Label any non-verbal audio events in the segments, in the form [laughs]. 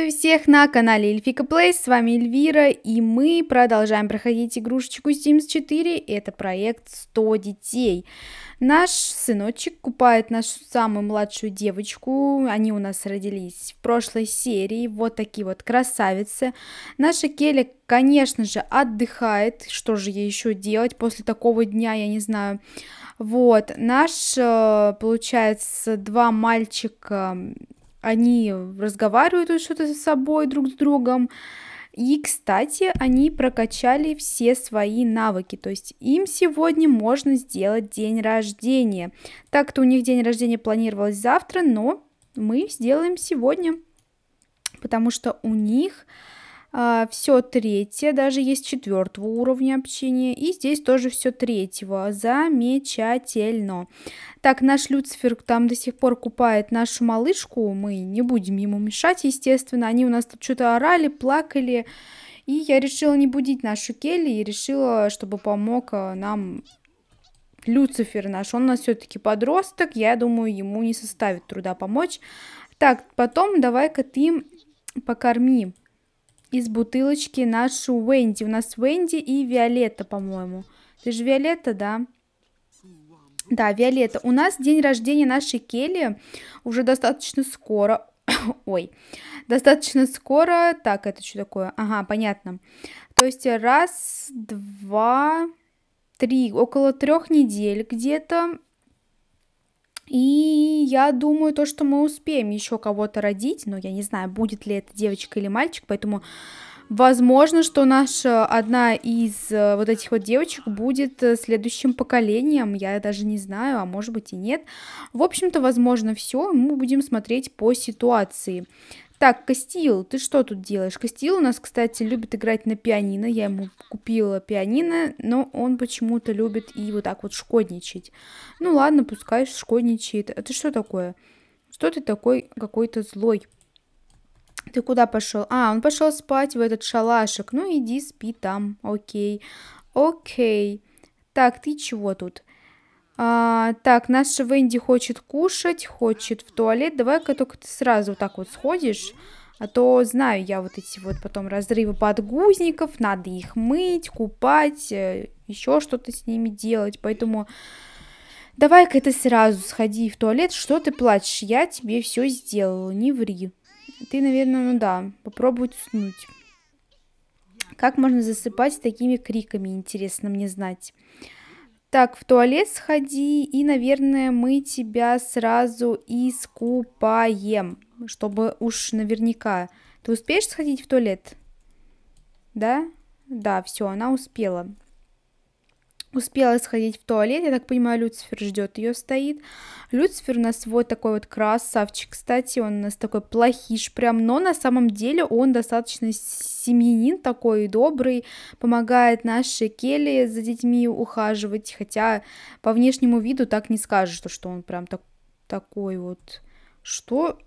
Приветствую всех на канале Эльфика Плей, с вами Эльвира, и мы продолжаем проходить игрушечку Sims 4, это проект 100 детей. Наш сыночек купает нашу самую младшую девочку, они у нас родились в прошлой серии, вот такие вот красавицы. Наша Келли, конечно же, отдыхает, что же ей еще делать после такого дня, я не знаю. Вот, наш, э, получается, два мальчика они разговаривают что-то с собой друг с другом. И, кстати, они прокачали все свои навыки, то есть им сегодня можно сделать день рождения. Так-то у них день рождения планировалось завтра, но мы сделаем сегодня, потому что у них а, все третье, даже есть четвертого уровня общения, и здесь тоже все третьего, замечательно. Так, наш Люцифер там до сих пор купает нашу малышку, мы не будем ему мешать, естественно, они у нас тут что-то орали, плакали, и я решила не будить нашу Келли, и решила, чтобы помог а, нам Люцифер наш, он у нас все-таки подросток, я думаю, ему не составит труда помочь. Так, потом давай-ка ты покорми из бутылочки нашу Венди. У нас Венди и Виолетта, по-моему. Ты же Виолетта, да? Да, Виолетта. У нас день рождения нашей Келли уже достаточно скоро. [coughs] Ой, достаточно скоро. Так, это что такое? Ага, понятно. То есть раз, два, три, около трех недель где-то и я думаю, то, что мы успеем еще кого-то родить, но я не знаю, будет ли это девочка или мальчик, поэтому возможно, что наша одна из э, вот этих вот девочек будет э, следующим поколением, я даже не знаю, а может быть и нет. В общем-то, возможно, все, мы будем смотреть по ситуации. Так, Кастил, ты что тут делаешь? Кастил у нас, кстати, любит играть на пианино. Я ему купила пианино, но он почему-то любит и вот так вот шкодничать. Ну ладно, пускай шкодничает. А ты что такое? Что ты такой какой-то злой? Ты куда пошел? А, он пошел спать в этот шалашик. Ну иди спи там, окей. Окей. Так, ты чего тут? А, так, наша Венди хочет кушать, хочет в туалет. Давай-ка только ты сразу вот так вот сходишь. А то знаю я вот эти вот потом разрывы подгузников, надо их мыть, купать, э, еще что-то с ними делать. Поэтому давай-ка это сразу сходи в туалет, что ты плачешь, я тебе все сделала, не ври. Ты, наверное, ну да, попробуй уснуть. Как можно засыпать с такими криками, интересно мне знать. Так, в туалет сходи, и, наверное, мы тебя сразу искупаем, чтобы уж наверняка. Ты успеешь сходить в туалет? Да? Да, все, она успела успела сходить в туалет, я так понимаю, Люцифер ждет ее, стоит. Люцифер у нас вот такой вот красавчик, кстати, он у нас такой плохиш прям, но на самом деле он достаточно семьянин такой добрый, помогает нашей Келли за детьми ухаживать, хотя по внешнему виду так не скажешь, что он прям так, такой вот. Что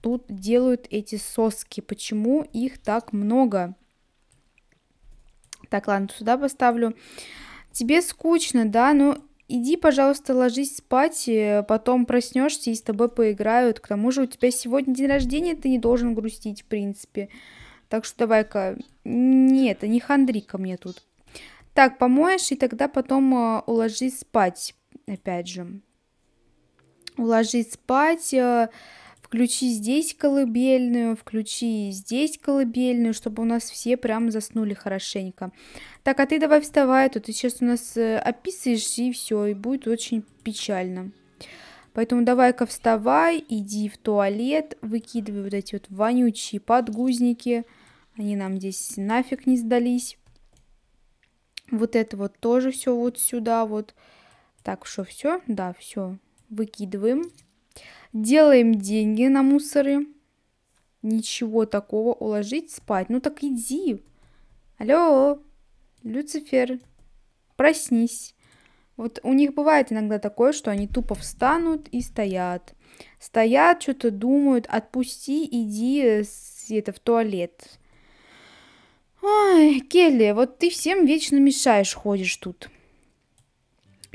тут делают эти соски, почему их так много? Так, ладно, сюда поставлю. Тебе скучно, да? Ну, иди, пожалуйста, ложись спать, э, потом проснешься и с тобой поиграют. К тому же у тебя сегодня день рождения, ты не должен грустить, в принципе. Так что давай-ка... Нет, не хандри ко мне тут. Так, помоешь, и тогда потом э, уложи спать, опять же. уложись спать... Э, включи здесь колыбельную, включи здесь колыбельную, чтобы у нас все прям заснули хорошенько. Так, а ты давай вставай, а тут ты сейчас у нас э, описываешь, и все, и будет очень печально. Поэтому давай-ка вставай, иди в туалет, выкидывай вот эти вот вонючие подгузники. Они нам здесь нафиг не сдались. Вот это вот тоже все вот сюда вот. Так, что все? Да, все. Выкидываем. Делаем деньги на мусоры, Ничего такого. Уложить спать. Ну так иди. Алло, Люцифер, проснись. Вот у них бывает иногда такое, что они тупо встанут и стоят. Стоят, что-то думают, отпусти, иди э, это, в туалет. Ой, Келли, вот ты всем вечно мешаешь, ходишь тут.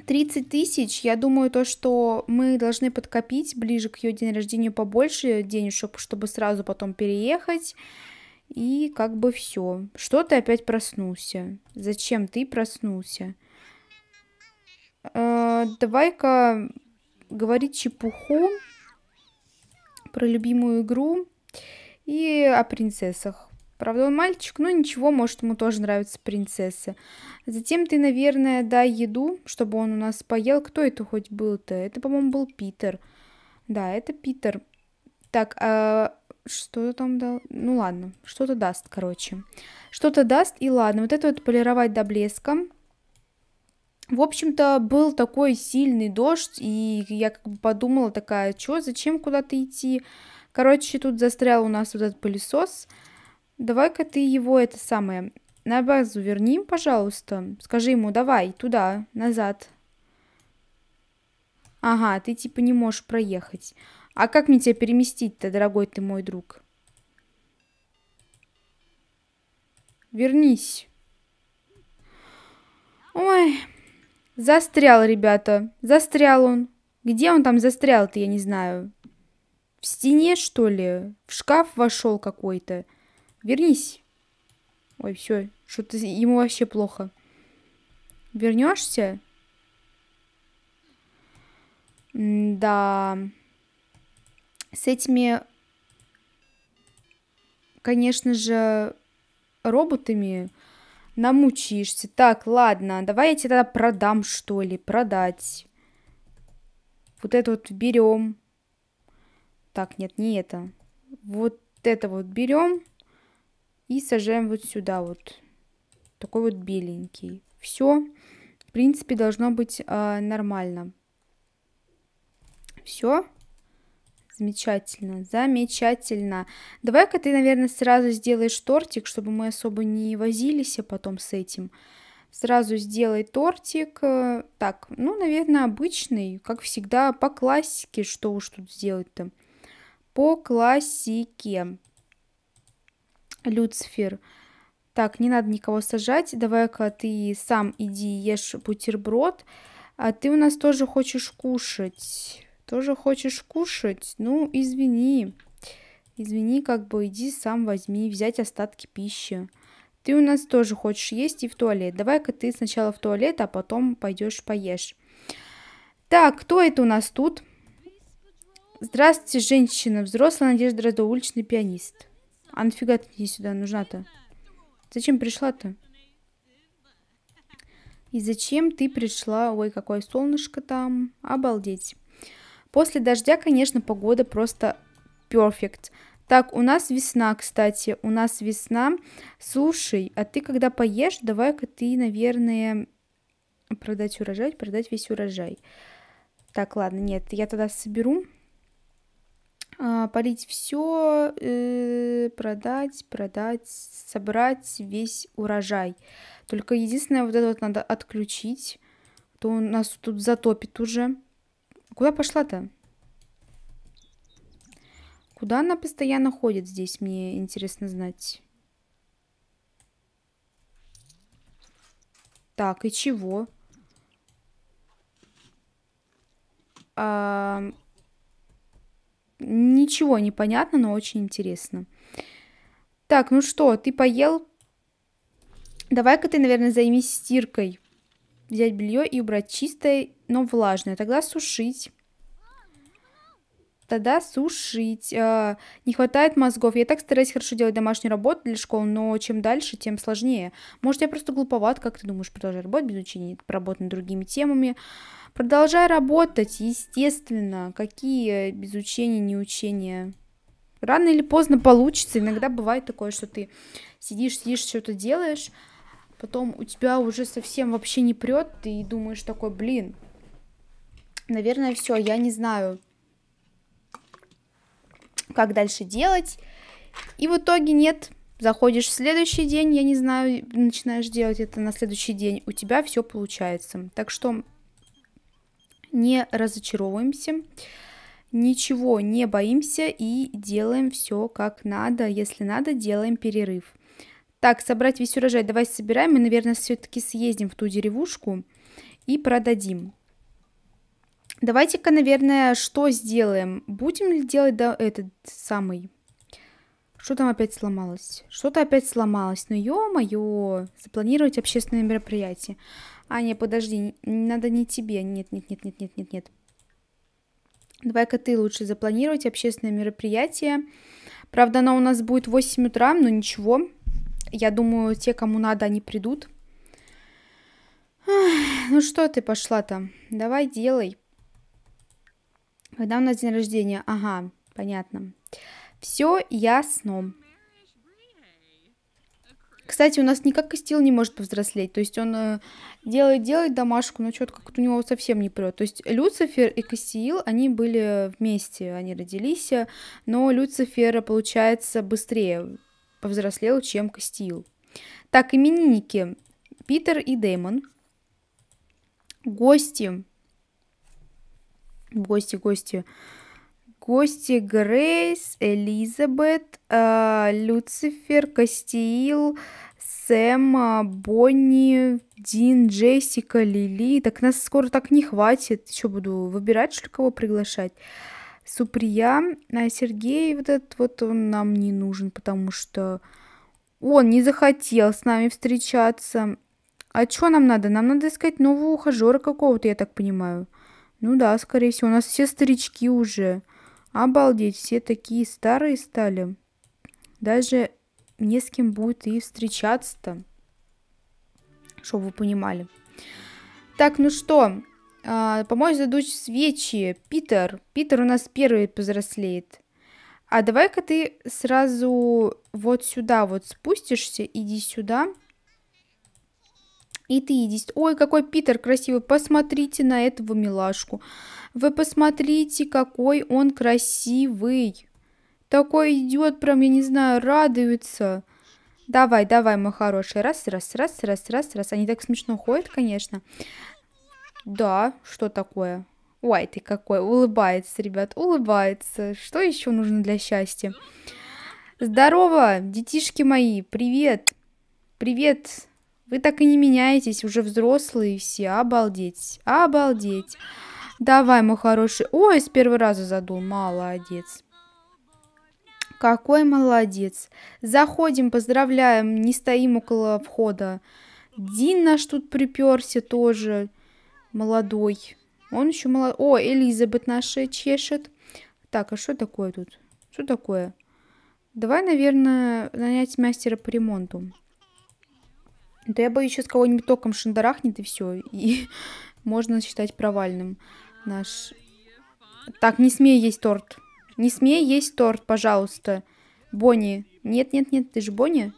30 тысяч, я думаю, то, что мы должны подкопить ближе к ее день рождения побольше денежек, чтобы сразу потом переехать. И как бы все. Что ты опять проснулся? Зачем ты проснулся? Э, Давай-ка говорить чепуху про любимую игру и о принцессах. Правда, он мальчик, но ничего, может, ему тоже нравятся принцессы. Затем ты, наверное, дай еду, чтобы он у нас поел. Кто это хоть был-то? Это, по-моему, был Питер. Да, это Питер. Так, а что там дал? Ну ладно, что-то даст, короче. Что-то даст, и ладно. Вот это вот полировать до блеска. В общем-то, был такой сильный дождь, и я как бы подумала такая, что, зачем куда-то идти? Короче, тут застрял у нас вот этот пылесос. Давай-ка ты его это самое на базу верни, пожалуйста. Скажи ему, давай, туда, назад. Ага, ты типа не можешь проехать. А как мне тебя переместить-то, дорогой ты мой друг? Вернись. Ой, застрял, ребята. Застрял он. Где он там застрял-то, я не знаю. В стене, что ли? В шкаф вошел какой-то. Вернись. Ой, все, что-то ему вообще плохо. Вернешься? да. С этими, конечно же, роботами намучишься. Так, ладно, давай я тебе тогда продам, что ли, продать. Вот это вот берем. Так, нет, не это. Вот это вот берем. И сажаем вот сюда вот. Такой вот беленький. Все, в принципе, должно быть э, нормально. Все. Замечательно, замечательно. Давай-ка ты, наверное, сразу сделаешь тортик, чтобы мы особо не возились а потом с этим. Сразу сделай тортик. Э, так, ну, наверное, обычный, как всегда, по классике. Что уж тут сделать-то? По классике. Люцфер. Так, не надо никого сажать. Давай-ка ты сам иди ешь бутерброд. А ты у нас тоже хочешь кушать. Тоже хочешь кушать? Ну, извини. Извини, как бы иди сам возьми, взять остатки пищи. Ты у нас тоже хочешь есть и в туалет. Давай-ка ты сначала в туалет, а потом пойдешь поешь. Так, кто это у нас тут? Здравствуйте, женщина, взрослая Надежда Радоуличный пианист. А нафига ты мне сюда нужна-то? Зачем пришла-то? И зачем ты пришла? Ой, какое солнышко там. Обалдеть. После дождя, конечно, погода просто перфект. Так, у нас весна, кстати, у нас весна. Слушай, а ты когда поешь, давай-ка ты, наверное, продать урожай, продать весь урожай. Так, ладно, нет, я тогда соберу а, полить все, э, продать, продать, собрать весь урожай. Только единственное, вот это вот надо отключить, а то у нас тут затопит уже. Куда пошла-то? Куда она постоянно ходит здесь, мне интересно знать. Так, и чего? А, Ничего не понятно, но очень интересно. Так, ну что, ты поел? Давай-ка ты, наверное, займись стиркой. Взять белье и убрать чистое, но влажное. Тогда сушить тогда сушить. Э, не хватает мозгов. Я так стараюсь хорошо делать домашнюю работу для школы, но чем дальше, тем сложнее. Может, я просто глуповат, как ты думаешь, продолжать работать без учения, работать над другими темами. Продолжай работать, естественно. Какие без учения, не учения? Рано или поздно получится. Иногда бывает такое, что ты сидишь, сидишь, что-то делаешь, потом у тебя уже совсем вообще не прет, ты думаешь такой, блин, наверное, все, я не знаю, как дальше делать. И в итоге нет, заходишь в следующий день, я не знаю, начинаешь делать это на следующий день, у тебя все получается. Так что не разочаровываемся, ничего не боимся и делаем все как надо. Если надо, делаем перерыв. Так, собрать весь урожай, давай собираем Мы, наверное, все-таки съездим в ту деревушку и продадим. Давайте-ка, наверное, что сделаем? Будем ли делать да, этот самый... Что там опять сломалось? Что-то опять сломалось. Ну, ё-моё, запланировать общественное мероприятие. А, не, подожди, надо не тебе. Нет, нет, нет, нет, нет, нет, нет. Давай-ка ты лучше запланировать общественное мероприятие. Правда, оно у нас будет в 8 утра, но ничего. Я думаю, те, кому надо, они придут. Ну что ты пошла то Давай делай. Когда у нас день рождения? Ага, понятно. Все ясно. Кстати, у нас никак Костил не может повзрослеть. То есть он э, делает, делает домашку, но что-то как-то у него совсем не прет. То есть Люцифер и Костил, они были вместе, они родились, но Люцифер, получается, быстрее повзрослел, чем Костил. Так, именинники. Питер и Дэймон. Гости. Гости, гости. Гости Грейс, Элизабет, э, Люцифер, Кастиил, Сэм, э, Бонни, Дин, Джессика, Лили. Так нас скоро так не хватит. Еще буду выбирать, что ли, кого приглашать? Суприя, а Сергей вот этот вот он нам не нужен, потому что он не захотел с нами встречаться. А что нам надо? Нам надо искать нового ухажера какого-то, я так понимаю. Ну да, скорее всего. У нас все старички уже. Обалдеть, все такие старые стали. Даже не с кем будет и встречаться-то. Чтобы вы понимали. Так, ну что, а, помочь задуть свечи. Питер, Питер у нас первый повзрослеет. А давай-ка ты сразу вот сюда вот спустишься, иди сюда. Сюда. И ты едешь. Ой, какой Питер красивый. Посмотрите на этого милашку. Вы посмотрите, какой он красивый. Такой идет, прям, я не знаю, радуется. Давай, давай, мой хороший. Раз, раз, раз, раз, раз, раз. Они так смешно ходят, конечно. Да, что такое? Ой, ты какой. Улыбается, ребят, улыбается. Что еще нужно для счастья? Здорово, детишки мои, привет. Привет, вы так и не меняетесь, уже взрослые все. Обалдеть, обалдеть. Давай, мой хороший. Ой, с первого раза задул. Молодец. Какой молодец. Заходим, поздравляем. Не стоим около входа. Дин наш тут приперся тоже. Молодой. Он еще молодой. О, Элизабет наша чешет. Так, а что такое тут? Что такое? Давай, наверное, нанять мастера по ремонту. Да я боюсь, сейчас кого-нибудь током шандарахнет, и все. И [laughs] можно считать провальным наш... Так, не смей есть торт. Не смей есть торт, пожалуйста. Бонни. Нет-нет-нет, ты же Бонни?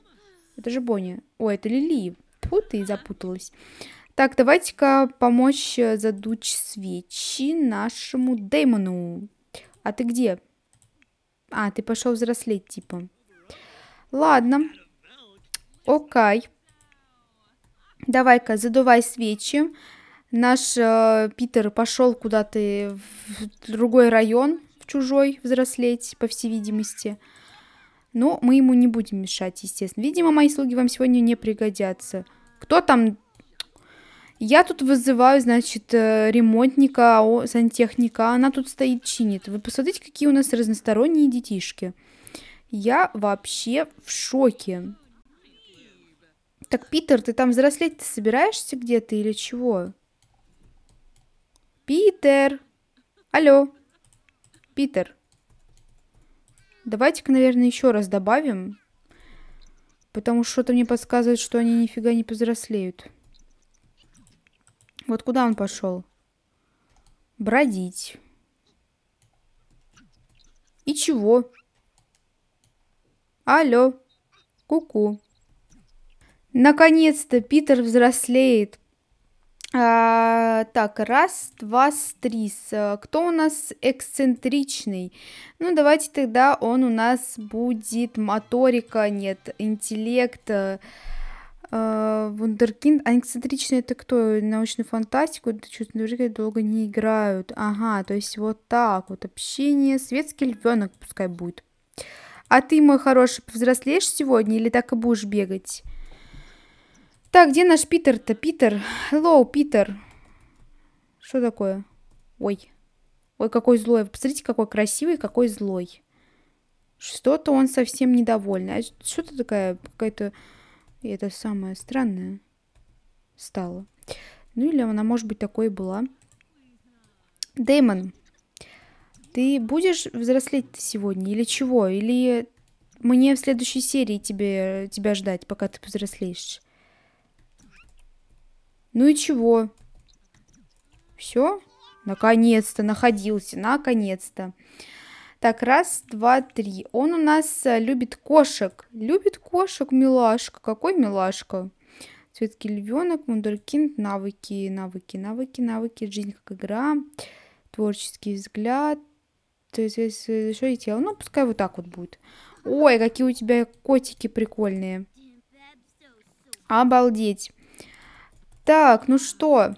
Это же Бонни. Ой, это Лили. Тьфу, ты запуталась. Так, давайте-ка помочь э, задуть свечи нашему Дэймону. А ты где? А, ты пошел взрослеть, типа. Ладно. Окей. Давай-ка, задувай свечи. Наш э, Питер пошел куда-то в другой район, в чужой, взрослеть, по всей видимости. Но ну, мы ему не будем мешать, естественно. Видимо, мои слуги вам сегодня не пригодятся. Кто там? Я тут вызываю, значит, э, ремонтника, а сантехника. Она тут стоит, чинит. Вы посмотрите, какие у нас разносторонние детишки. Я вообще в шоке. Так, Питер, ты там взрослеть собираешься где-то или чего? Питер! Алло! Питер! Давайте-ка, наверное, еще раз добавим. Потому что что-то мне подсказывает, что они нифига не повзрослеют. Вот куда он пошел? Бродить. И чего? Алло. Ку-ку. Наконец-то Питер взрослеет. А, так, раз, два, три. Кто у нас эксцентричный? Ну, давайте тогда он у нас будет моторика, нет, интеллект, э, вундеркинд. А эксцентричный это кто? Научную фантастику? Это что-то наверняка долго не играют. Ага, то есть вот так вот. Общение, светский львенок пускай будет. А ты, мой хороший, повзрослеешь сегодня или так и будешь бегать? Так, где наш Питер-то? Питер. Hello, Питер. Что такое? Ой. Ой, какой злой. посмотрите, какой красивый, какой злой. Что-то он совсем недовольный. А что-то такая какая-то... Это самое странное стало. Ну или она, может быть, такой и была. Деймон, ты будешь взрослеть сегодня или чего? Или мне в следующей серии тебе, тебя ждать, пока ты повзрослеешь? Ну и чего? Все? Наконец-то находился, наконец-то. Так, раз, два, три. Он у нас э, любит кошек. Любит кошек, милашка. Какой милашка? Цветки львенок, мундуркин, навыки, навыки, навыки, навыки, жизнь как игра, творческий взгляд, то есть, что и тело. Ну, пускай вот так вот будет. Ой, какие у тебя котики прикольные. Обалдеть. Так, ну что?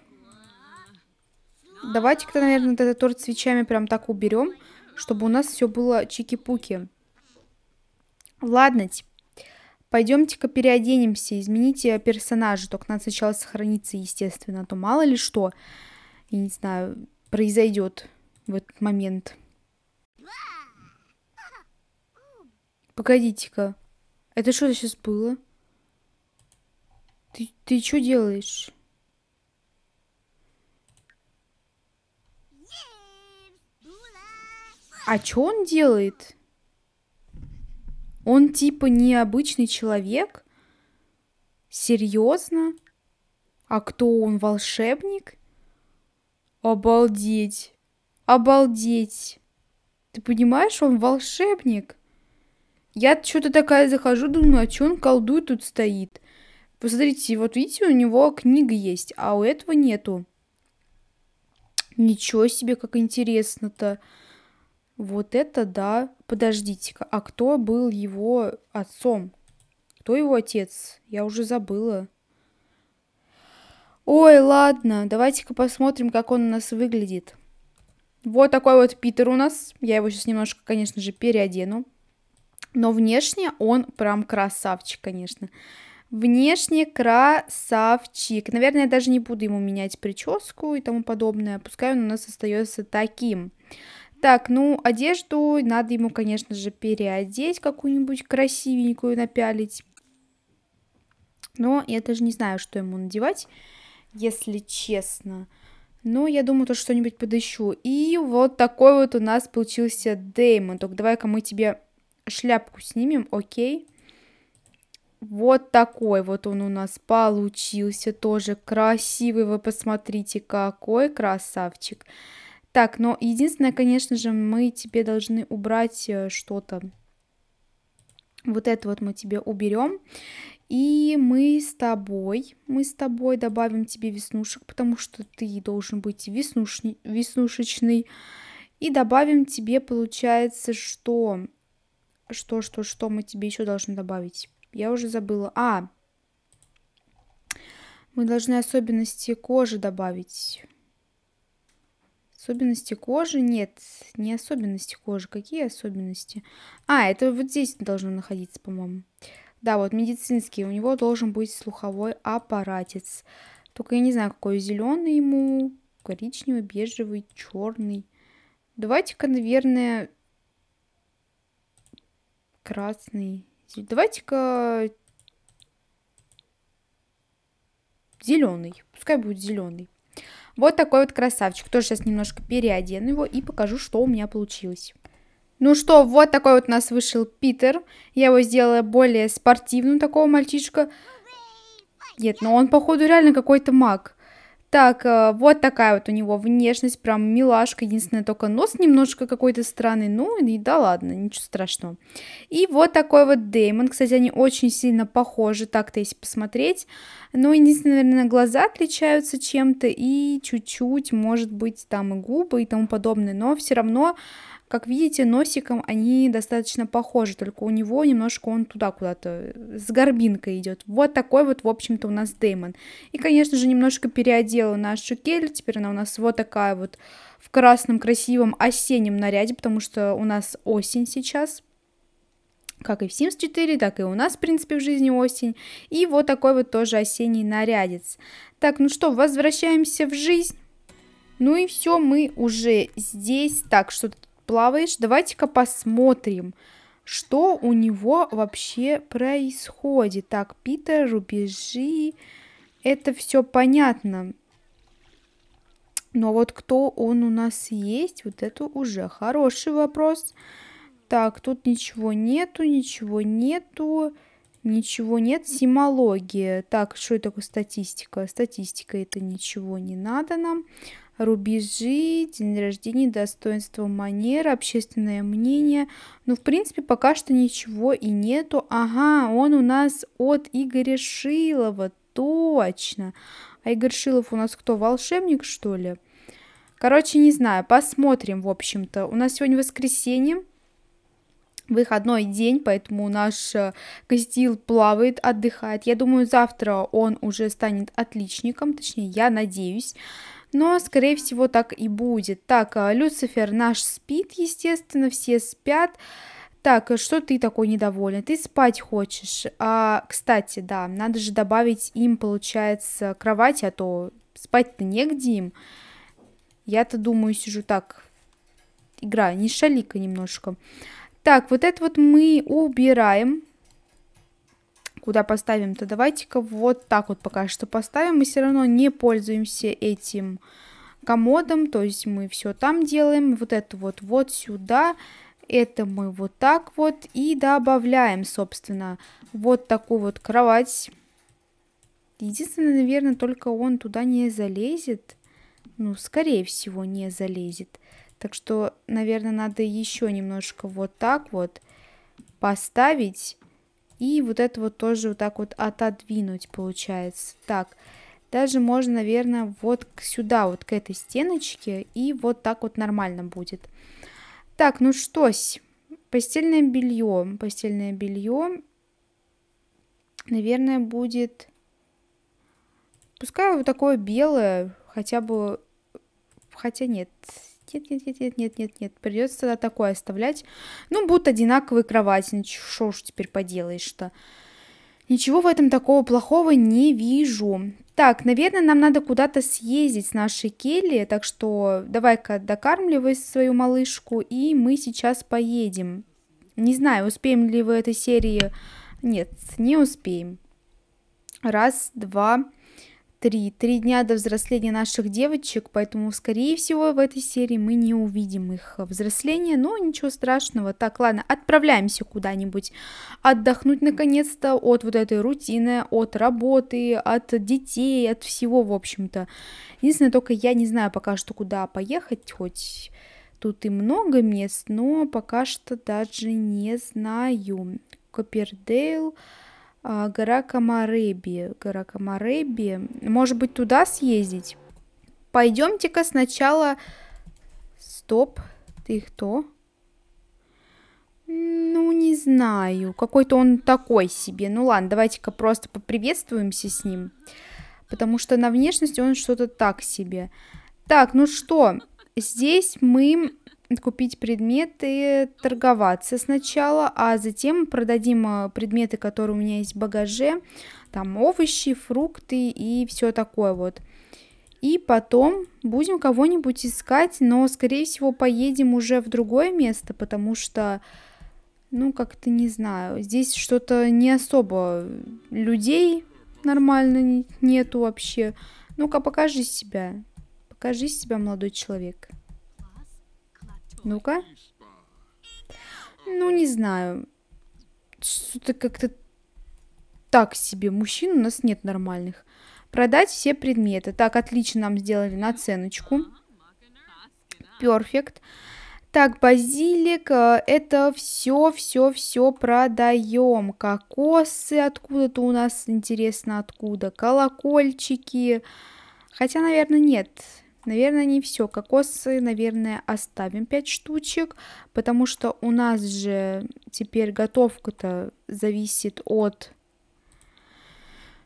Давайте-ка, наверное, этот торт с свечами прям так уберем, чтобы у нас все было чики-пуки. Ладно, пойдемте-ка переоденемся, измените персонажа. Только надо сначала сохраниться, естественно, а то мало ли что, я не знаю, произойдет в этот момент. Погодите-ка. Это что сейчас было? Ты, ты что делаешь? А что он делает? Он типа необычный человек? Серьезно? А кто он, волшебник? Обалдеть. Обалдеть. Ты понимаешь, он волшебник. Я что-то такая захожу, думаю, а что он колдует тут стоит? Посмотрите, вот видите, у него книга есть, а у этого нету. Ничего себе, как интересно-то. Вот это да. Подождите-ка, а кто был его отцом? Кто его отец? Я уже забыла. Ой, ладно, давайте-ка посмотрим, как он у нас выглядит. Вот такой вот Питер у нас. Я его сейчас немножко, конечно же, переодену. Но внешне он прям красавчик, конечно. Внешне красавчик. Наверное, я даже не буду ему менять прическу и тому подобное. Пускай он у нас остается таким. Так, ну, одежду надо ему, конечно же, переодеть, какую-нибудь красивенькую напялить. Но я даже не знаю, что ему надевать, если честно. Но я думаю, то что-нибудь подыщу. И вот такой вот у нас получился Деймон. Только давай-ка мы тебе шляпку снимем, окей? Вот такой вот он у нас получился. Тоже красивый, вы посмотрите, какой красавчик. Красавчик. Так, но единственное, конечно же, мы тебе должны убрать э, что-то. Вот это вот мы тебе уберем. И мы с тобой, мы с тобой добавим тебе веснушек, потому что ты должен быть веснуш... веснушечный. И добавим тебе, получается, что... Что, что, что мы тебе еще должны добавить? Я уже забыла. А, мы должны особенности кожи добавить. Особенности кожи? Нет, не особенности кожи. Какие особенности? А, это вот здесь должно находиться, по-моему. Да, вот медицинский. У него должен быть слуховой аппаратец. Только я не знаю, какой зеленый ему, коричневый, бежевый, черный. Давайте-ка, наверное, красный. Давайте-ка зеленый. Пускай будет зеленый. Вот такой вот красавчик. Тоже сейчас немножко переодену его и покажу, что у меня получилось. Ну что, вот такой вот у нас вышел Питер. Я его сделала более спортивным, такого мальчишка. Нет, но ну он, походу, реально какой-то маг. Так, э, вот такая вот у него внешность, прям милашка, единственное, только нос немножко какой-то странный, ну и да ладно, ничего страшного. И вот такой вот Деймон, кстати, они очень сильно похожи, так-то если посмотреть, Ну, единственное, наверное, глаза отличаются чем-то и чуть-чуть, может быть, там и губы и тому подобное, но все равно как видите, носиком они достаточно похожи, только у него немножко он туда куда-то э, с горбинкой идет. Вот такой вот, в общем-то, у нас Деймон. И, конечно же, немножко переодела нашу Келли, теперь она у нас вот такая вот в красном красивом осеннем наряде, потому что у нас осень сейчас, как и в Sims 4, так и у нас, в принципе, в жизни осень. И вот такой вот тоже осенний нарядец. Так, ну что, возвращаемся в жизнь. Ну и все, мы уже здесь. Так, что плаваешь. Давайте-ка посмотрим, что у него вообще происходит. Так, Питер, рубежи. Это все понятно. Но вот кто он у нас есть, вот это уже хороший вопрос. Так, тут ничего нету, ничего нету, ничего нет. Симология. Так, что это такое статистика? Статистика это ничего не надо нам рубежи, день рождения, достоинство, манер, общественное мнение. Ну, в принципе, пока что ничего и нету. Ага, он у нас от Игоря Шилова, точно. А Игорь Шилов у нас кто, волшебник, что ли? Короче, не знаю, посмотрим, в общем-то. У нас сегодня воскресенье, выходной день, поэтому наш э, костил плавает, отдыхает. Я думаю, завтра он уже станет отличником, точнее, я надеюсь. Но, скорее всего, так и будет. Так, а, Люцифер наш спит, естественно, все спят. Так, а что ты такой недоволен? Ты спать хочешь. А, кстати, да, надо же добавить им, получается, кровать, а то спать-то негде им. Я-то думаю, сижу так. Игра, не шалика немножко. Так, вот это вот мы убираем куда поставим-то? Давайте-ка вот так вот пока что поставим. Мы все равно не пользуемся этим комодом, то есть мы все там делаем. Вот это вот вот сюда, это мы вот так вот и добавляем, собственно, вот такую вот кровать. Единственное, наверное, только он туда не залезет. Ну, скорее всего, не залезет. Так что, наверное, надо еще немножко вот так вот поставить и вот это вот тоже вот так вот отодвинуть получается. Так, даже можно, наверное, вот сюда, вот к этой стеночке, и вот так вот нормально будет. Так, ну что ж, постельное белье, постельное белье, наверное, будет, пускай вот такое белое, хотя бы, хотя нет, нет, нет, нет, нет, нет, нет, нет. Придется тогда такое оставлять. Ну, будут одинаковые кровати. Ну, что ж теперь поделаешь-то. Ничего в этом такого плохого не вижу. Так, наверное, нам надо куда-то съездить с нашей Келли, так что давай-ка докармливай свою малышку, и мы сейчас поедем. Не знаю, успеем ли в этой серии... Нет, не успеем. Раз, два, три три. Три дня до взросления наших девочек, поэтому, скорее всего, в этой серии мы не увидим их взросление, но ничего страшного. Так, ладно, отправляемся куда-нибудь отдохнуть, наконец-то, от вот этой рутины, от работы, от детей, от всего, в общем-то. Единственное, только я не знаю пока что, куда поехать, хоть тут и много мест, но пока что даже не знаю. Копердейл... А, гора Камареби. Гора Камареби. Может быть, туда съездить? Пойдемте-ка сначала... Стоп. Ты кто? Ну, не знаю. Какой-то он такой себе. Ну ладно, давайте-ка просто поприветствуемся с ним. Потому что на внешности он что-то так себе. Так, ну что, здесь мы купить предметы, торговаться сначала, а затем продадим э, предметы, которые у меня есть в багаже, там овощи, фрукты и все такое вот. И потом будем кого-нибудь искать, но, скорее всего, поедем уже в другое место, потому что, ну, как-то не знаю, здесь что-то не особо людей нормально нету вообще. Ну-ка, покажи себя. Покажи себя, молодой человек. Ну-ка. Ну, не знаю. Что-то как-то так себе. Мужчин у нас нет нормальных. Продать все предметы. Так, отлично нам сделали наценочку. Перфект. Так, базилик, э, это все, все, все продаем. Кокосы откуда-то у нас, интересно, откуда. Колокольчики. Хотя, наверное, нет. Наверное, не все. Кокосы, наверное, оставим 5 штучек, потому что у нас же теперь готовка-то зависит от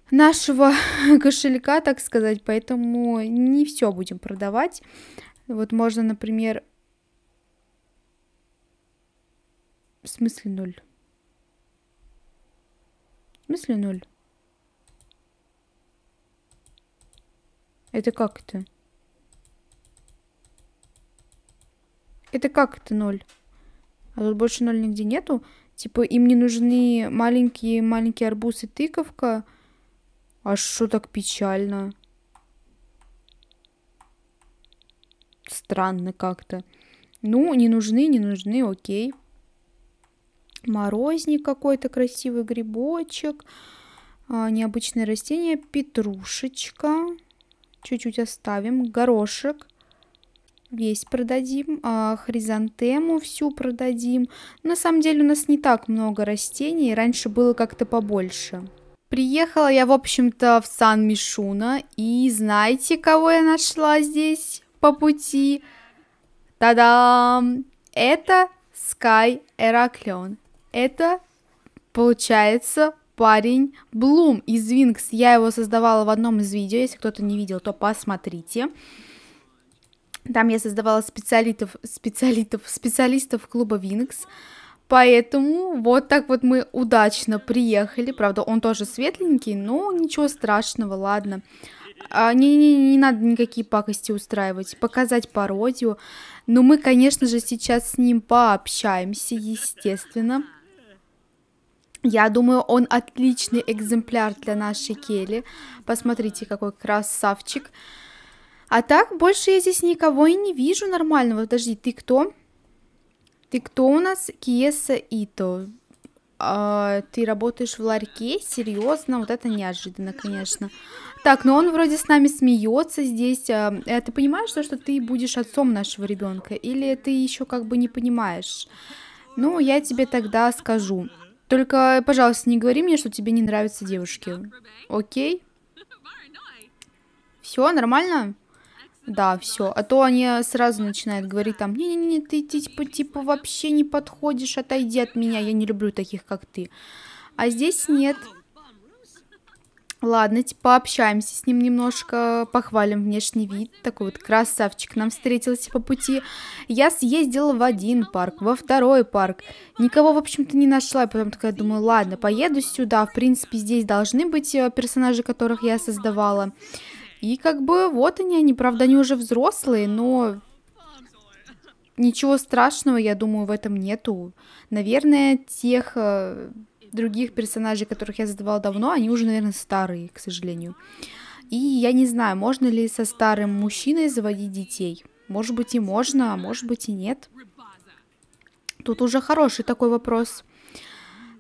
нашего [laughs] кошелька, так сказать, поэтому не все будем продавать. Вот можно, например, в смысле ноль? В смысле ноль? Это как это? Это как это ноль? А тут больше ноль нигде нету. Типа им не нужны маленькие-маленькие арбуз и тыковка. А что так печально? Странно как-то. Ну, не нужны, не нужны, окей. Морозник какой-то, красивый грибочек. А, необычное растение, петрушечка. Чуть-чуть оставим. Горошек весь продадим, а хризантему всю продадим. На самом деле у нас не так много растений, раньше было как-то побольше. Приехала я, в общем-то, в Сан-Мишуна, и знаете, кого я нашла здесь по пути? Та-дам! Это Скай Эраклион. Это, получается, парень Блум из Винкс. Я его создавала в одном из видео, если кто-то не видел, то посмотрите. Там я создавала специалистов, специалистов, специалистов клуба Винкс. Поэтому вот так вот мы удачно приехали. Правда, он тоже светленький, но ничего страшного, ладно. А, не, не, не надо никакие пакости устраивать, показать пародию. Но мы, конечно же, сейчас с ним пообщаемся, естественно. Я думаю, он отличный экземпляр для нашей Келли. Посмотрите, какой красавчик. Красавчик. А так, больше я здесь никого и не вижу нормального. Подожди, ты кто? Ты кто у нас? Киеса Ито. А, ты работаешь в ларьке? Серьезно? Вот это неожиданно, конечно. Так, но ну он вроде с нами смеется здесь. А, а ты понимаешь, то, что ты будешь отцом нашего ребенка? Или ты еще как бы не понимаешь? Ну, я тебе тогда скажу. Только, пожалуйста, не говори мне, что тебе не нравятся девушки. Окей? Все нормально? Да, все. А то они сразу начинают говорить там, не-не-не, ты типа, типа вообще не подходишь, отойди от меня, я не люблю таких, как ты. А здесь нет. Ладно, типа, общаемся с ним немножко, похвалим внешний вид. Такой вот красавчик нам встретился по пути. Я съездила в один парк, во второй парк. Никого, в общем-то, не нашла. И потом такая думаю, ладно, поеду сюда. В принципе, здесь должны быть э, персонажи, которых я создавала. И как бы вот они, они, правда, они уже взрослые, но ничего страшного, я думаю, в этом нету. Наверное, тех э, других персонажей, которых я задавала давно, они уже, наверное, старые, к сожалению. И я не знаю, можно ли со старым мужчиной заводить детей. Может быть и можно, а может быть и нет. Тут уже хороший такой вопрос.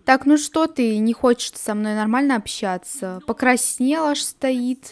Так, ну что ты, не хочешь со мной нормально общаться? Покраснел, аж стоит.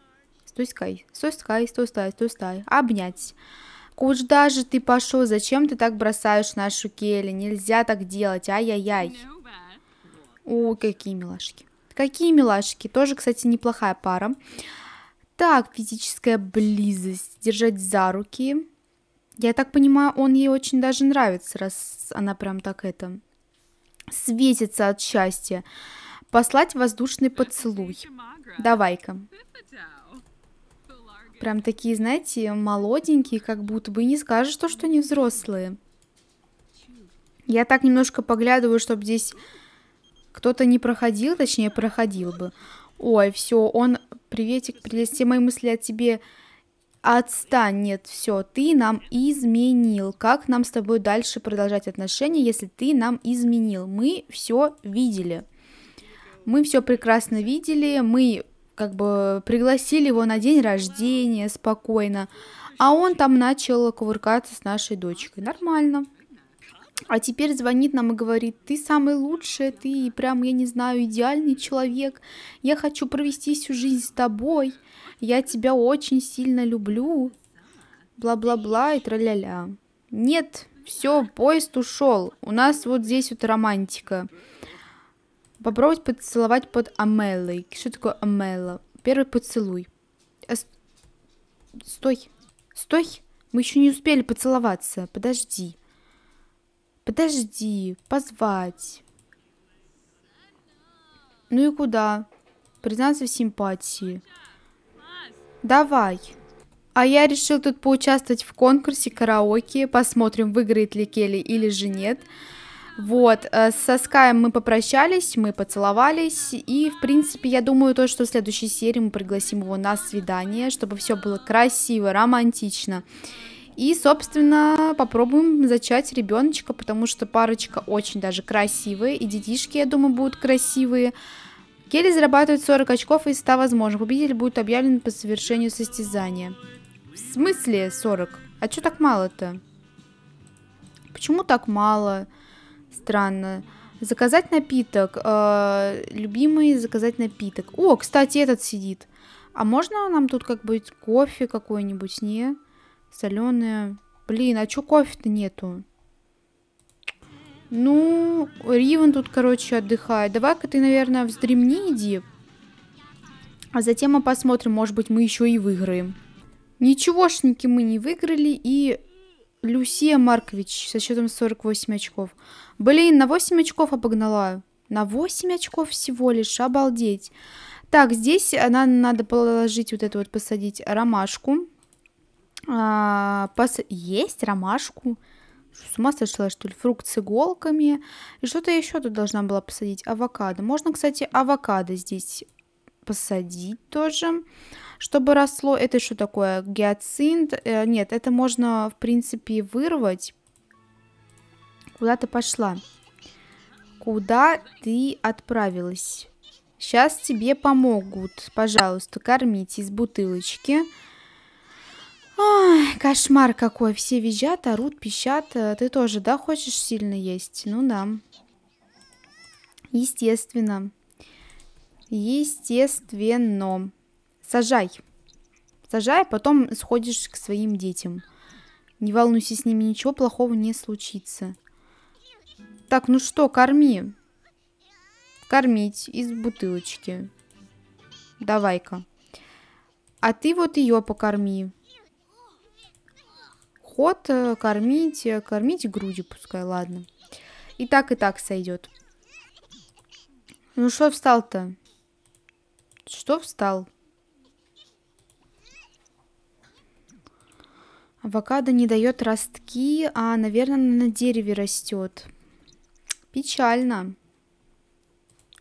стой, стой, стуськай, стой, стустай. Обнять. Куда же ты пошел? Зачем ты так бросаешь нашу Келли? Нельзя так делать, ай-яй-яй. О, какие милашки. Какие милашки. Тоже, кстати, неплохая пара. Так, физическая близость. Держать за руки. Я так понимаю, он ей очень даже нравится, раз она прям так это... Светится от счастья. Послать воздушный поцелуй. Давай-ка. Прям такие, знаете, молоденькие, как будто бы. не скажешь то, что они взрослые. Я так немножко поглядываю, чтобы здесь кто-то не проходил, точнее, проходил бы. Ой, все, он... Приветик, прелесть, все мои мысли о тебе... Отстань, нет, все, ты нам изменил. Как нам с тобой дальше продолжать отношения, если ты нам изменил? Мы все видели. Мы все прекрасно видели, мы как бы пригласили его на день рождения спокойно, а он там начал кувыркаться с нашей дочкой. Нормально. А теперь звонит нам и говорит, ты самый лучший, ты прям, я не знаю, идеальный человек, я хочу провести всю жизнь с тобой, я тебя очень сильно люблю, бла-бла-бла и тра-ля-ля. Нет, все, поезд ушел, у нас вот здесь вот романтика. Попробовать поцеловать под Амеллой. Что такое Амела? Первый поцелуй. А... Стой. Стой. Мы еще не успели поцеловаться. Подожди. Подожди. Позвать. Ну и куда? Признаться в симпатии. Давай. А я решил тут поучаствовать в конкурсе караоке. Посмотрим, выиграет ли Келли или же нет. Нет. Вот, э, со Скаем мы попрощались, мы поцеловались, и, в принципе, я думаю, то, что в следующей серии мы пригласим его на свидание, чтобы все было красиво, романтично. И, собственно, попробуем зачать ребеночка, потому что парочка очень даже красивая, и детишки, я думаю, будут красивые. Келли зарабатывает 40 очков из 100 возможных. Победитель будет объявлен по совершению состязания. В смысле 40? А что так мало-то? Почему так мало? Странно. Заказать напиток. Э, любимый заказать напиток. О, кстати, этот сидит. А можно нам тут как-нибудь кофе какой-нибудь? Не? Соленое. Блин, а чё кофе-то нету? Ну, Ривен тут, короче, отдыхает. Давай-ка ты, наверное, вздремни иди. А затем мы посмотрим, может быть, мы еще и выиграем. Ничегошники мы не выиграли, и Люсия Маркович со счетом 48 очков. Блин, на 8 очков обогнала. На 8 очков всего лишь, обалдеть. Так, здесь она, надо положить вот эту вот, посадить ромашку. А, пос... Есть ромашку? С ума сошла, что ли? Фрукт с иголками. И что-то еще тут должна была посадить. Авокадо. Можно, кстати, авокадо здесь посадить тоже. Тоже чтобы росло. Это что такое? Гиацинт? Э, нет, это можно, в принципе, вырвать. Куда ты пошла? Куда ты отправилась? Сейчас тебе помогут. Пожалуйста, кормите из бутылочки. Ой, кошмар какой. Все визжат, орут, пищат. Э, ты тоже, да, хочешь сильно есть? Ну да. Естественно. Естественно. Сажай. Сажай, а потом сходишь к своим детям. Не волнуйся с ними, ничего плохого не случится. Так, ну что, корми. Кормить из бутылочки. Давай-ка. А ты вот ее покорми. Ход э, кормить, э, кормить грудью пускай, ладно. И так, и так сойдет. Ну что встал-то? Что встал? -то? Что встал? Авокадо не дает ростки, а, наверное, на дереве растет. Печально.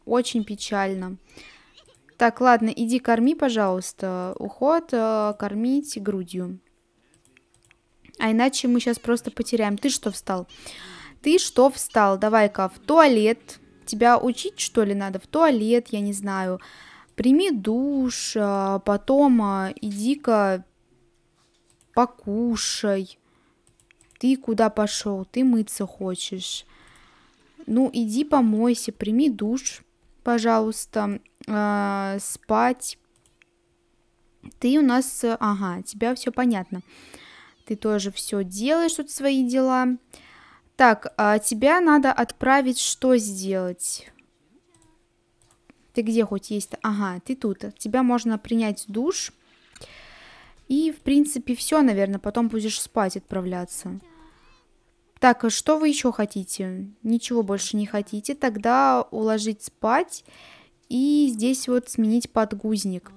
Очень печально. Так, ладно, иди корми, пожалуйста. Уход, э, кормить грудью. А иначе мы сейчас просто потеряем. Ты что встал? Ты что встал? Давай-ка в туалет. Тебя учить, что ли, надо? В туалет, я не знаю. Прими душ, э, потом э, иди-ка покушай. Ты куда пошел? Ты мыться хочешь? Ну, иди помойся, прими душ, пожалуйста, э, спать. Ты у нас, ага, тебя все понятно. Ты тоже все делаешь тут свои дела. Так, а тебя надо отправить, что сделать? Ты где хоть есть? -то? Ага, ты тут. Тебя можно принять душ и, в принципе, все, наверное, потом будешь спать отправляться. Так, а что вы еще хотите? Ничего больше не хотите, тогда уложить спать и здесь вот сменить подгузник.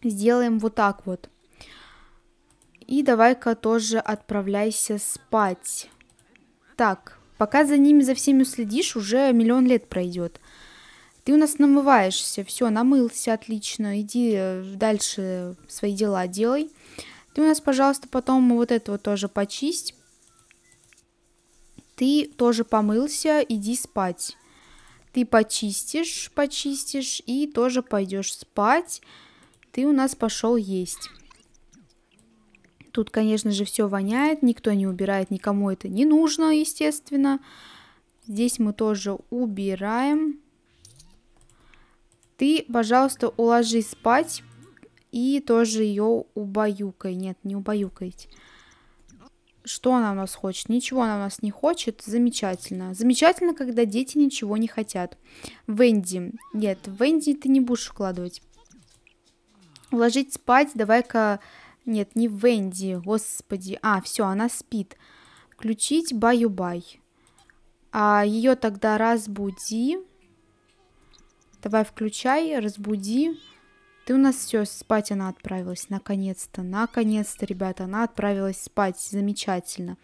Сделаем вот так вот. И давай-ка тоже отправляйся спать. Так, пока за ними за всеми следишь, уже миллион лет пройдет. Ты у нас намываешься, все, намылся отлично, иди э, дальше свои дела делай. Ты у нас, пожалуйста, потом вот этого тоже почисть. Ты тоже помылся, иди спать. Ты почистишь, почистишь и тоже пойдешь спать. Ты у нас пошел есть. Тут, конечно же, все воняет, никто не убирает, никому это не нужно, естественно. Здесь мы тоже убираем. Ты, пожалуйста, уложись спать и тоже ее убаюкай. Нет, не убаюкайте. Что она у нас хочет? Ничего она у нас не хочет. Замечательно. Замечательно, когда дети ничего не хотят. Венди. Нет, Венди ты не будешь укладывать. Уложить спать. Давай-ка... Нет, не Венди. Господи. А, все, она спит. Включить баю-бай. А ее тогда разбуди. Давай включай, разбуди. Ты у нас все, спать она отправилась, наконец-то, наконец-то, ребята, она отправилась спать, замечательно.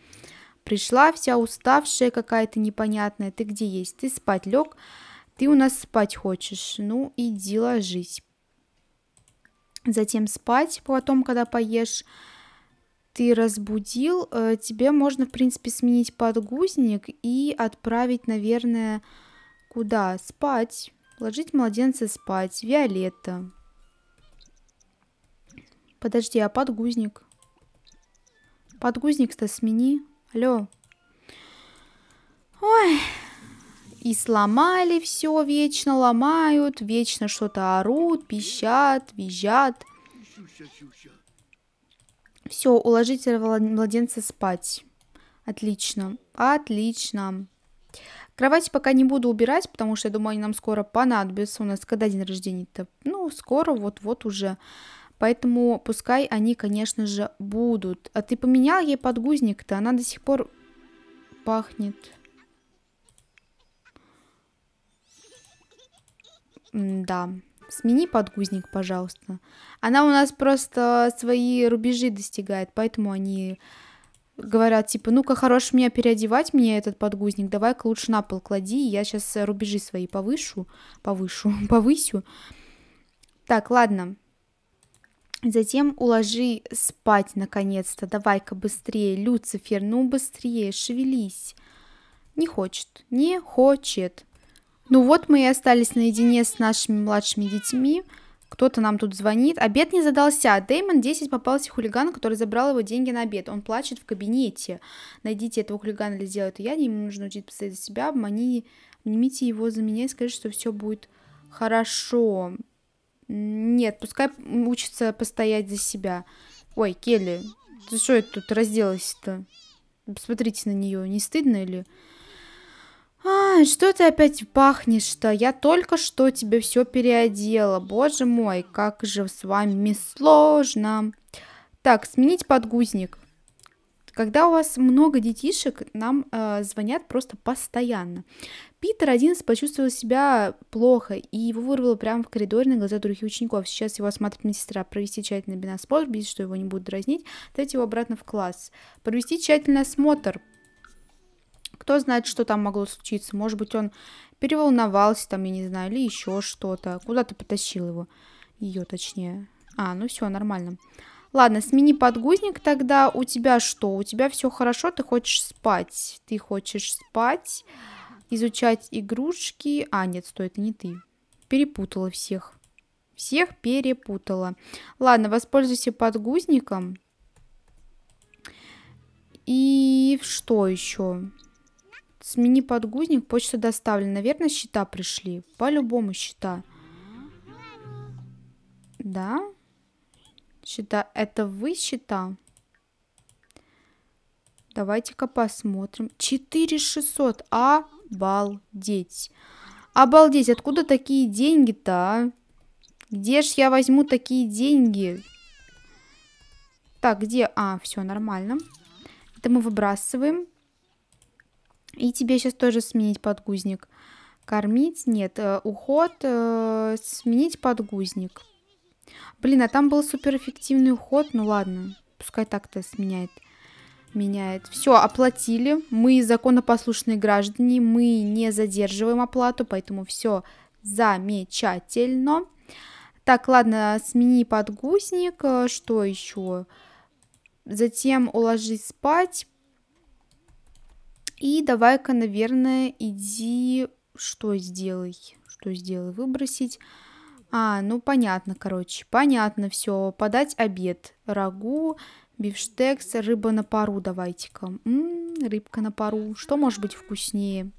Пришла вся уставшая какая-то непонятная, ты где есть, ты спать лег, ты у нас спать хочешь, ну иди ложись. Затем спать, потом, когда поешь, ты разбудил, э, тебе можно, в принципе, сменить подгузник и отправить, наверное, куда? Спать. Ложить младенца спать. Виолетта. Подожди, а подгузник? Подгузник-то смени. Алло. Ой. И сломали все, вечно ломают, вечно что-то орут, пищат, визжат. Все, уложите младенца спать. Отлично. Отлично. Кровать пока не буду убирать, потому что я думаю, они нам скоро понадобятся. У нас когда день рождения-то? Ну, скоро, вот-вот уже. Поэтому пускай они, конечно же, будут. А ты поменял ей подгузник-то? Она до сих пор пахнет. М да. Смени подгузник, пожалуйста. Она у нас просто свои рубежи достигает, поэтому они говорят, типа, ну-ка, хорош меня переодевать, мне этот подгузник, давай-ка лучше на пол клади, я сейчас э, рубежи свои повышу, повышу, [laughs] повысю. Так, ладно. Затем уложи спать, наконец-то, давай-ка быстрее, Люцифер, ну быстрее, шевелись. Не хочет, не хочет. Ну вот мы и остались наедине с нашими младшими детьми, кто-то нам тут звонит. Обед не задался. А Деймон, 10 попался хулиган, который забрал его деньги на обед. Он плачет в кабинете. Найдите этого хулигана или сделайте. я. Ему нужно учить постоять за себя. Обмани, обнимите его за меня и скажите, что все будет хорошо. Нет, пускай учится постоять за себя. Ой, Келли, ты что это тут разделась-то? Посмотрите на нее, не стыдно или... А, что ты опять пахнешь-то? Я только что тебе все переодела. Боже мой, как же с вами сложно. Так, сменить подгузник. Когда у вас много детишек, нам э, звонят просто постоянно. Питер один почувствовал себя плохо, и его вырвало прямо в коридоре на глаза других учеников. Сейчас его осмотрит медсестра, провести тщательный биносмотр, убедить, что его не будут дразнить, дать его обратно в класс. Провести тщательный осмотр, кто знает, что там могло случиться. Может быть, он переволновался там, я не знаю, или еще что-то. Куда ты потащил его? Ее, точнее. А, ну все, нормально. Ладно, смени подгузник тогда. У тебя что? У тебя все хорошо, ты хочешь спать. Ты хочешь спать, изучать игрушки. А, нет, стой, это не ты. Перепутала всех. Всех перепутала. Ладно, воспользуйся подгузником. И что еще? Смени подгузник, почта доставлена. Наверное, счета пришли. По-любому счета. Да? Счета. Это вы счета? Давайте-ка посмотрим. 4600. Обалдеть. Обалдеть, откуда такие деньги-то, а? Где ж я возьму такие деньги? Так, где? А, все нормально. Это мы выбрасываем. И тебе сейчас тоже сменить подгузник. Кормить? Нет. Э, уход? Э, сменить подгузник. Блин, а там был суперэффективный уход. Ну ладно, пускай так-то сменяет. Меняет. Все, оплатили. Мы законопослушные граждане. Мы не задерживаем оплату, поэтому все замечательно. Так, ладно, смени подгузник. Э, что еще? Затем уложи спать и давай-ка, наверное, иди... Что сделай? Что сделай? Выбросить. А, ну понятно, короче. Понятно все. Подать обед. Рагу, бифштекс, рыба на пару давайте-ка. Рыбка на пару. Что может быть вкуснее?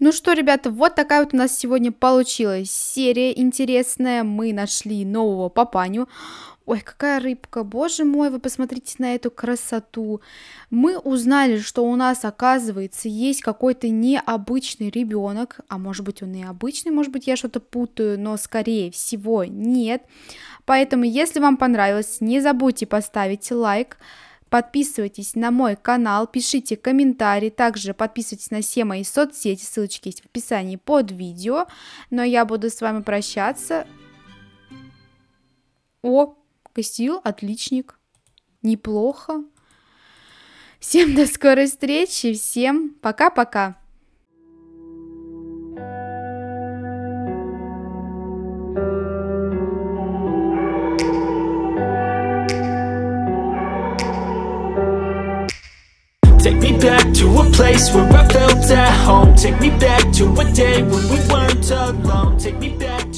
Ну что, ребята, вот такая вот у нас сегодня получилась серия интересная. Мы нашли нового папаню. Ой, какая рыбка, боже мой, вы посмотрите на эту красоту. Мы узнали, что у нас, оказывается, есть какой-то необычный ребенок, а может быть он и обычный, может быть я что-то путаю, но скорее всего нет. Поэтому, если вам понравилось, не забудьте поставить лайк, Подписывайтесь на мой канал, пишите комментарии, также подписывайтесь на все мои соцсети, ссылочки есть в описании под видео. Но я буду с вами прощаться. О, кастил, отличник. Неплохо. Всем до скорой встречи, всем пока-пока. back to a place where I felt at home Take me back to a day when we weren't alone Take me back